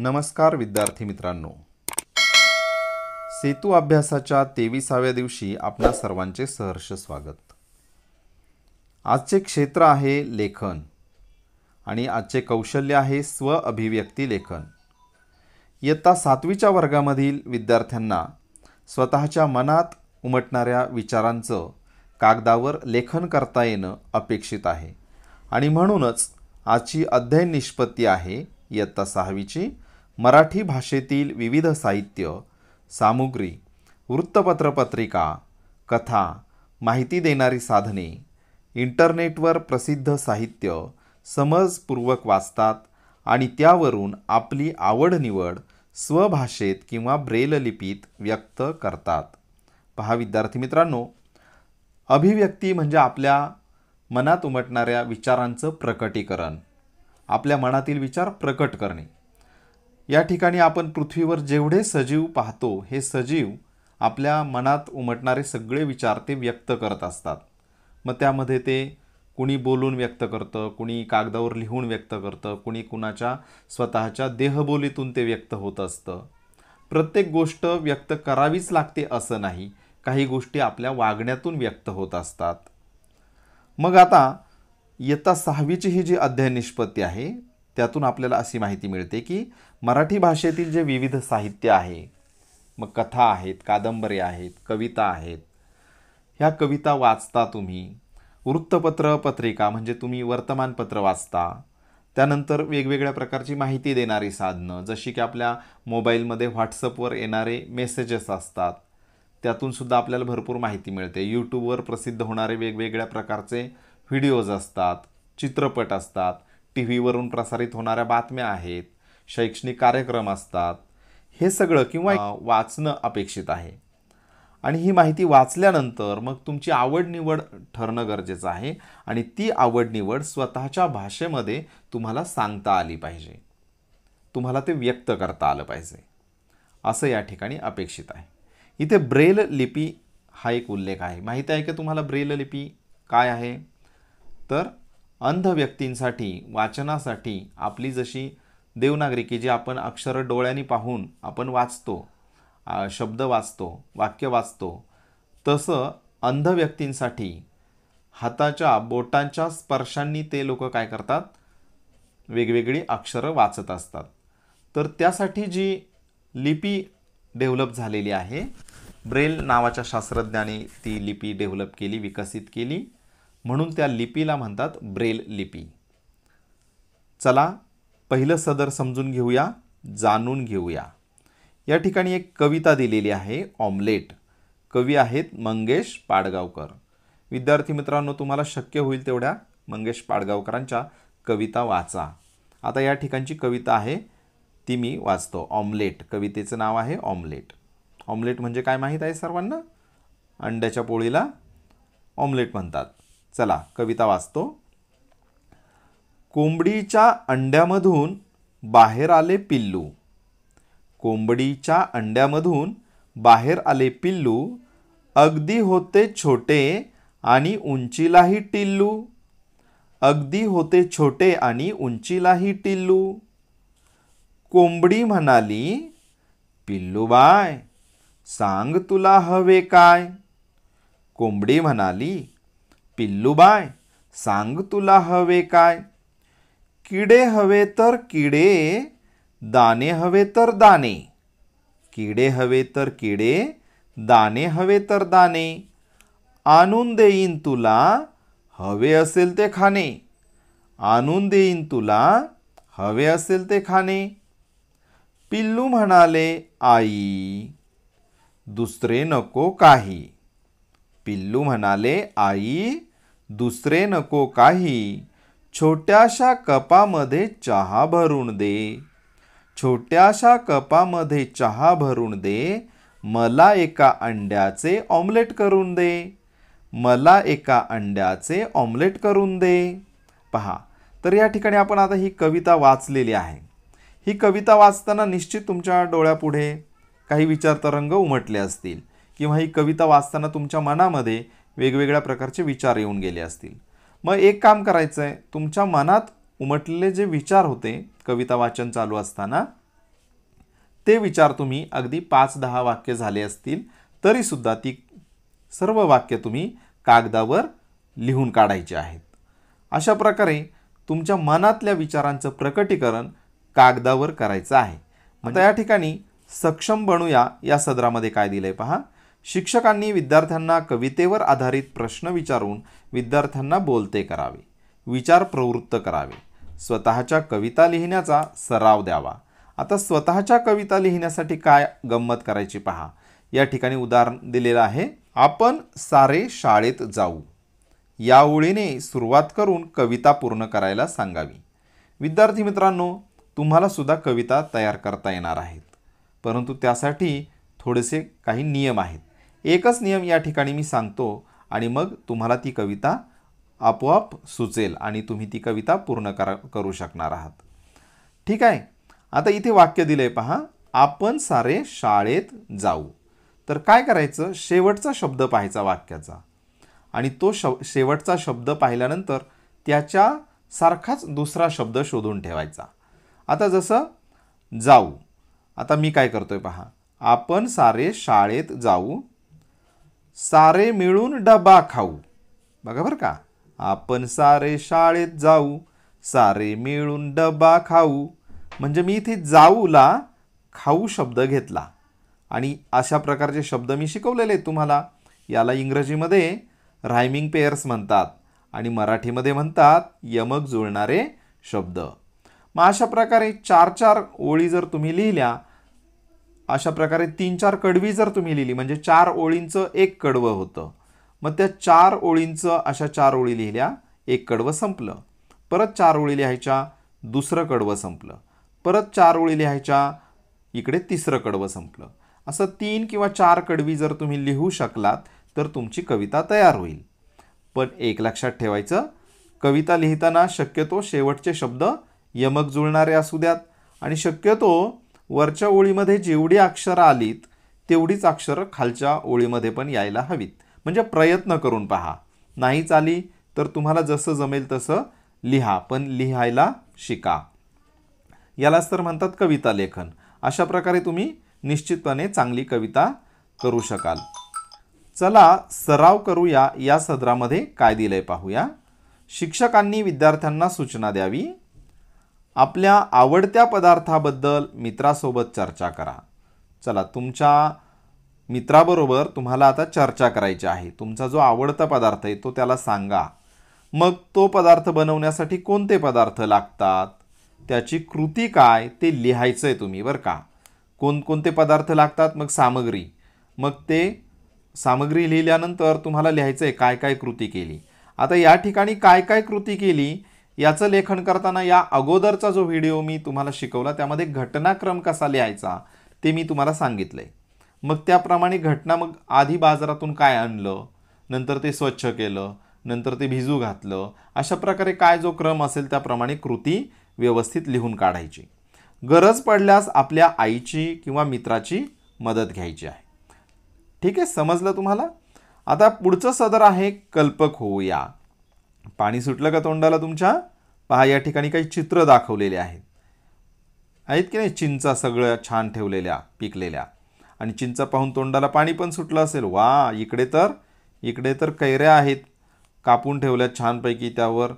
नमस्कार विद्यार्थी मित्रांनो सेतू अभ्यासाच्या तेविसाव्या दिवशी आपणा सर्वांचे सहर्ष स्वागत आजचे क्षेत्र आहे लेखन आणि आजचे कौशल्य आहे स्व अभिव्यक्ती लेखन इयत्ता सातवीच्या वर्गामधील विद्यार्थ्यांना स्वतःच्या मनात उमटणाऱ्या विचारांचं कागदावर लेखन करता येणं अपेक्षित आहे आणि म्हणूनच आजची अध्ययन निष्पत्ती आहे इयत्ता सहावीची मराठी भाषेतील विविध साहित्य सामुग्री वृत्तपत्रपत्रिका कथा माहिती देणारी साधने इंटरनेटवर प्रसिद्ध साहित्य समजपूर्वक वाचतात आणि त्यावरून आपली आवडनिवड स्वभाषेत किंवा लिपीत व्यक्त करतात पहा विद्यार्थी मित्रांनो अभिव्यक्ती म्हणजे आपल्या मनात उमटणाऱ्या विचारांचं प्रकटीकरण आपल्या मनातील विचार प्रकट करणे या ठिकाणी आपण पृथ्वीवर जेवढे सजीव पाहतो हे सजीव आपल्या मनात उमटणारे सगळे विचार ते व्यक्त करत असतात मग त्यामध्ये ते कुणी बोलून व्यक्त करतं कुणी कागदावर लिहून व्यक्त करतं कुणी कुणाच्या स्वतःच्या देहबोलीतून ते व्यक्त होत असतं प्रत्येक गोष्ट व्यक्त करावीच लागते असं नाही काही गोष्टी आपल्या वागण्यातून व्यक्त होत असतात मग आता इयत्ता सहावीची ही जी अध्याय निष्पत्ती आहे त्यातून आपल्याला अशी माहिती मिळते की मराठी भाषेतील जे विविध साहित्य आहे मग कथा आहेत कादंबऱ्या आहेत कविता आहेत ह्या कविता वाचता तुम्ही वृत्तपत्र पत्रिका म्हणजे तुम्ही वर्तमानपत्र वाचता त्यानंतर वेगवेगळ्या प्रकारची माहिती देणारी साधनं जशी की आपल्या मोबाईलमध्ये व्हॉट्सअपवर येणारे मेसेजेस असतात त्यातून सुद्धा आपल्याला भरपूर माहिती मिळते यूट्यूबवर प्रसिद्ध होणारे वेगवेगळ्या प्रकारचे व्हिडिओज असतात चित्रपट असतात टी व्हीवरून प्रसारित होणाऱ्या बातम्या आहेत शैक्षणिक कार्यक्रम असतात हे सगळं किंवा वाचणं अपेक्षित आहे आणि ही माहिती वाचल्यानंतर मग तुमची आवड निवड ठरणं गरजेचं आहे आणि ती आवड निवड स्वतःच्या भाषेमध्ये तुम्हाला सांगता आली पाहिजे तुम्हाला ते व्यक्त करता आलं पाहिजे असं या ठिकाणी अपेक्षित आहे इथे ब्रेल लिपी हा एक उल्लेख आहे माहिती आहे की तुम्हाला ब्रेल लिपी काय आहे तर अंध व्यक्तींसाठी वाचनासाठी आपली जशी देवनागरी की जी आपण अक्षरं डोळ्यांनी पाहून आपण वाचतो शब्द वाचतो वाक्य वाचतो तसं अंध व्यक्तींसाठी हाताच्या बोटांच्या स्पर्शांनी ते लोक काय करतात वेगवेगळी अक्षरं वाचत असतात तर त्यासाठी जी लिपी डेव्हलप झालेली आहे ब्रेल नावाच्या शास्त्रज्ञाने ती लिपी डेव्हलप केली विकसित केली म्हणून त्या लिपीला म्हणतात ब्रेल लिपी चला पहिलं सदर समजून घेऊया जाणून घेऊया या ठिकाणी एक कविता दिलेली आहे ऑमलेट कवी आहेत मंगेश पाडगावकर विद्यार्थी मित्रांनो तुम्हाला शक्य होईल तेवढ्या मंगेश पाडगावकरांच्या कविता वाचा आता या ठिकाणची कविता आहे ती मी वाचतो ऑमलेट कवितेचं नाव आहे ऑमलेट ऑमलेट म्हणजे काय माहीत आहे सर्वांना अंड्याच्या पोळीला ऑमलेट म्हणतात चला कविता वाचतो कोंबडीच्या अंड्यामधून बाहेर आले पिल्लू कोंबडीच्या अंड्यामधून बाहेर आले पिल्लू अगदी होते छोटे आणि उंचीलाही टिल्लू अगदी होते छोटे आणि उंचीलाही टिल्लू कोंबडी म्हणाली पिल्लू बाय सांग तुला हवे काय कोंबडी म्हणाली पिल्लू बाय सांग तुला हवे काय किडे हवे तर किडे दाणे हवे तर दाणे किडे हवे तर किडे दाणे हवे तर दाणे आणून देईन तुला हवे असेल ते खाणे आणून देईन तुला हवे असेल ते खाणे पिल्लू म्हणाले आई दुसरे नको काही पिल्लू म्हणाले आई दुसरे नको काही छोट्याशा कपामध्ये चहा भरून दे छोट्याशा कपामध्ये चहा भरून दे मला एका अंड्याचे ऑमलेट करून दे मला एका अंड्याचे ऑमलेट करून दे पहा तर या ठिकाणी आपण आता ही कविता वाचलेली आहे ही कविता वाचताना निश्चित तुमच्या डोळ्यापुढे काही विचार तरंग उमटले असतील किंवा ही कविता वाचताना तुमच्या मनामध्ये वेगवेगळ्या प्रकारचे विचार येऊन गेले असतील मग एक काम करायचं आहे तुमच्या मनात उमटलेले जे विचार होते कविता वाचन चालू असताना ते विचार तुम्ही अगदी पाच दहा वाक्य झाले असतील तरीसुद्धा ती सर्व वाक्य तुम्ही कागदावर लिहून काढायचे आहेत अशा प्रकारे तुमच्या मनातल्या विचारांचं प्रकटीकरण कागदावर करायचं आहे मग या ठिकाणी सक्षम बनूया या सदरामध्ये काय दिलं आहे पहा शिक्षकांनी विद्यार्थ्यांना कवितेवर आधारित प्रश्न विचारून विद्यार्थ्यांना बोलते करावे विचार प्रवृत्त करावे स्वतःच्या कविता लिहिण्याचा सराव द्यावा आता स्वतःच्या कविता लिहिण्यासाठी काय गंमत करायची पहा या ठिकाणी उदाहरण दिलेलं आहे आपण सारे शाळेत जाऊ या ओळीने सुरुवात करून कविता पूर्ण करायला सांगावी विद्यार्थी मित्रांनो तुम्हाला सुद्धा कविता तयार करता येणार आहेत परंतु त्यासाठी थोडेसे काही नियम आहेत एकच नियम या ठिकाणी मी सांगतो आणि मग तुम्हाला ती कविता आपोआप सुचेल आणि तुम्ही ती कविता पूर्ण करा करू शकणार आहात ठीक आहे आता इथे वाक्य दिलं आहे पहा आपण सारे शाळेत जाऊ तर काय करायचं शेवटचा शब्द पाहायचा वाक्याचा आणि तो श शेवटचा शब्द पाहिल्यानंतर त्याच्या सारखाच दुसरा शब्द शोधून ठेवायचा आता जसं जाऊ आता मी काय करतोय पहा आपण सारे शाळेत जाऊ सारे मिळून डबा खाऊ बघा बरं का आपण सारे शाळेत जाऊ सारे मिळून डबा खाऊ म्हणजे मी इथे जाऊला खाऊ शब्द घेतला आणि अशा प्रकारचे शब्द मी शिकवलेले तुम्हाला याला इंग्रजीमध्ये रायमिंग पेयर्स म्हणतात आणि मराठीमध्ये म्हणतात यमक जुळणारे शब्द मग अशा प्रकारे चार चार ओळी जर तुम्ही लिहिल्या अशा प्रकारे तीन चार कडवी जर तुम्ही लिहिली म्हणजे चार ओळींचं एक कडवं होतं मग त्या चार ओळींचं अशा चार ओळी लिहिल्या एक कडवं संपलं परत चार ओळी लिहायच्या दुसरं कडवं संपलं परत चार ओळी लिहायच्या इकडे तिसरं कडवं संपलं असं तीन किंवा चार कडवी जर तुम्ही लिहू शकलात तर तुमची कविता तयार होईल पण एक लक्षात ठेवायचं कविता लिहिताना शक्यतो शेवटचे शब्द यमक जुळणारे असू द्यात आणि शक्यतो वरच्या ओळीमध्ये जेवढी अक्षरं आलीत तेवढीच अक्षरं खालच्या ओळीमध्ये पण यायला हवीत म्हणजे प्रयत्न करून पहा नाहीच आली तर तुम्हाला जसं जमेल तसं लिहा पण लिहायला शिका यालाच तर म्हणतात कविता लेखन अशा प्रकारे तुम्ही निश्चितपणे चांगली कविता करू शकाल चला सराव करूया या सदरामध्ये काय दिलं आहे पाहूया शिक्षकांनी विद्यार्थ्यांना सूचना द्यावी आपल्या आवडत्या पदार्थाबद्दल मित्रासोबत चर्चा करा चला तुमच्या मित्राबरोबर तुम्हाला आता चर्चा करायची आहे तुमचा जो आवडता पदार्थ आहे तो त्याला सांगा मग तो पदार्थ बनवण्यासाठी कोणते पदार्थ लागतात त्याची कृती काय ते लिहायचं आहे तुम्ही बरं का कोणकोणते पदार्थ लागतात मग सामग्री मग ते सामग्री लिहिल्यानंतर तुम्हाला लिहायचं आहे काय काय कृती केली आता या ठिकाणी काय काय कृती केली याचं लेखन करताना या अगोदरचा जो व्हिडिओ मी तुम्हाला शिकवला त्यामध्ये घटनाक्रम कसा लिहायचा ते मी तुम्हाला सांगितलं आहे मग त्याप्रमाणे घटना मग आधी बाजारातून काय आणलं नंतर ते स्वच्छ केलं नंतर ते भिजू घातलं अशा प्रकारे काय जो क्रम असेल त्याप्रमाणे कृती व्यवस्थित लिहून काढायची गरज पडल्यास आपल्या आईची किंवा मित्राची मदत घ्यायची आहे ठीक आहे समजलं तुम्हाला आता पुढचं सदर आहे कल्पक होऊया पाणी सुटलं का तोंडाला तुमच्या पहा या ठिकाणी काही चित्र दाखवलेले आहेत आहेत की नाही चिंचा सगळ्या छान ठेवलेल्या पिकलेल्या आणि चिंचा पाहून तोंडाला पाणी पण सुटलं असेल वा इकडे तर इकडे तर कैऱ्या आहेत कापून ठेवल्या छानपैकी त्यावर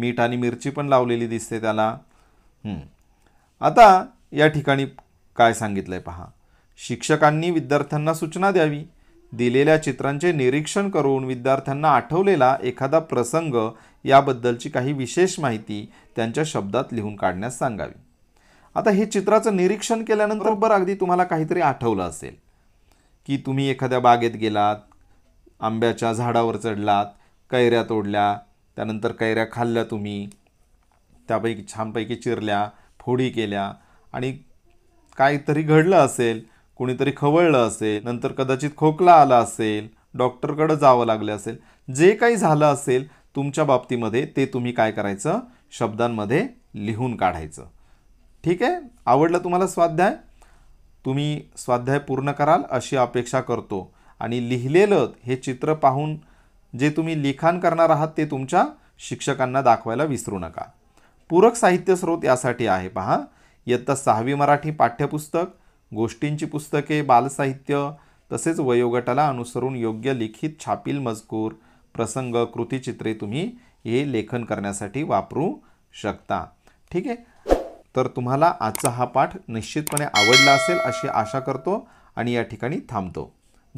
मीठ आणि मिरची पण लावलेली दिसते त्याला आता या ठिकाणी काय सांगितलं आहे पहा शिक्षकांनी विद्यार्थ्यांना सूचना द्यावी दिलेल्या चित्रांचे निरीक्षण करून विद्यार्थ्यांना आठवलेला एखादा प्रसंग याबद्दलची काही विशेष माहिती त्यांच्या शब्दात लिहून काढण्यास सांगावी आता हे चित्राचं निरीक्षण केल्यानंतर बरं अगदी तुम्हाला काहीतरी आठवलं असेल की तुम्ही एखाद्या बागेत गेलात आंब्याच्या झाडावर चढलात कैऱ्या तोडल्या त्यानंतर कैऱ्या खाल्ल्या तुम्ही त्यापैकी छानपैकी चिरल्या फोडी केल्या आणि काहीतरी घडलं असेल कुणीतरी खवळलं असेल नंतर कदाचित खोकला आला असेल डॉक्टरकडं जावं लागलं असेल जे काही झालं असेल तुमच्या बाबतीमध्ये ते तुम्ही काय करायचं शब्दांमध्ये लिहून काढायचं ठीक आहे आवडलं तुम्हाला स्वाध्याय तुम्ही स्वाध्याय पूर्ण कराल अशी अपेक्षा करतो आणि लिहिलेलं हे चित्र पाहून जे तुम्ही लिखाण करणार आहात ते तुमच्या शिक्षकांना दाखवायला विसरू नका पूरक साहित्य स्रोत यासाठी आहे पहा इयत्ता सहावी मराठी पाठ्यपुस्तक गोष्टींची पुस्तके बालसाहित्य तसेच वयोगटाला अनुसरून योग्य लिखित छापील मजकूर प्रसंग कृतीचित्रे तुम्ही हे लेखन करण्यासाठी वापरू शकता ठीक आहे तर तुम्हाला आजचा हा पाठ निश्चितपणे आवडला असेल अशी आशा करतो आणि या ठिकाणी थांबतो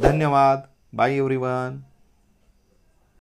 धन्यवाद बाय एव्हरीवन